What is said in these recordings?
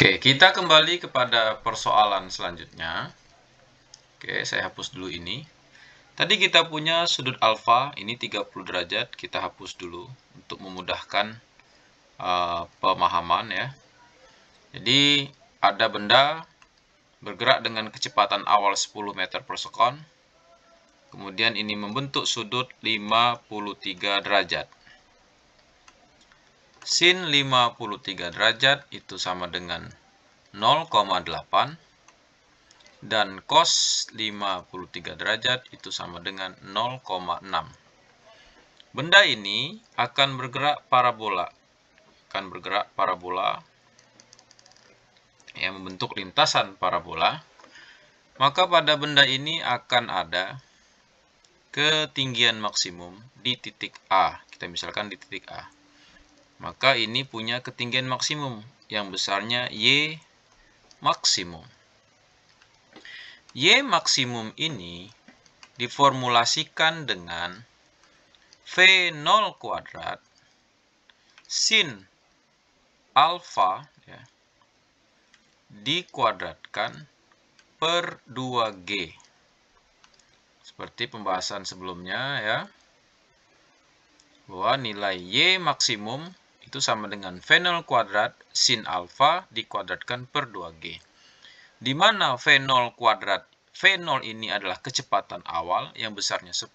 Oke, kita kembali kepada persoalan selanjutnya. Oke, saya hapus dulu ini. Tadi kita punya sudut alfa, ini 30 derajat, kita hapus dulu untuk memudahkan uh, pemahaman ya. Jadi, ada benda bergerak dengan kecepatan awal 10 meter per sekon. Kemudian ini membentuk sudut 53 derajat. Sin 53 derajat itu sama dengan 0,8 dan cos 53 derajat itu sama dengan 0,6. Benda ini akan bergerak parabola. Akan bergerak parabola yang membentuk lintasan parabola. Maka pada benda ini akan ada ketinggian maksimum di titik A. Kita misalkan di titik A maka ini punya ketinggian maksimum yang besarnya Y maksimum. Y maksimum ini diformulasikan dengan V0 kuadrat sin alfa ya, dikuadratkan per 2G. Seperti pembahasan sebelumnya ya, bahwa nilai Y maksimum itu sama dengan v0 kuadrat sin alfa dikuadratkan per 2G. Di mana v0 kuadrat V0 ini adalah kecepatan awal yang besarnya 10,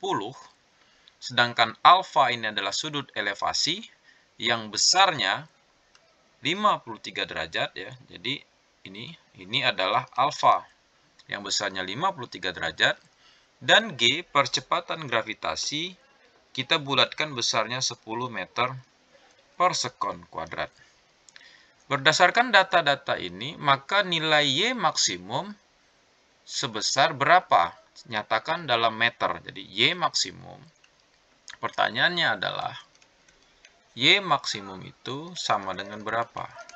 sedangkan alfa ini adalah sudut elevasi yang besarnya 53 derajat ya. Jadi ini ini adalah alfa yang besarnya 53 derajat dan G percepatan gravitasi kita bulatkan besarnya 10 meter per persekon kuadrat. Berdasarkan data-data ini, maka nilai Y maksimum sebesar berapa? Nyatakan dalam meter. Jadi Y maksimum. Pertanyaannya adalah, Y maksimum itu sama dengan berapa?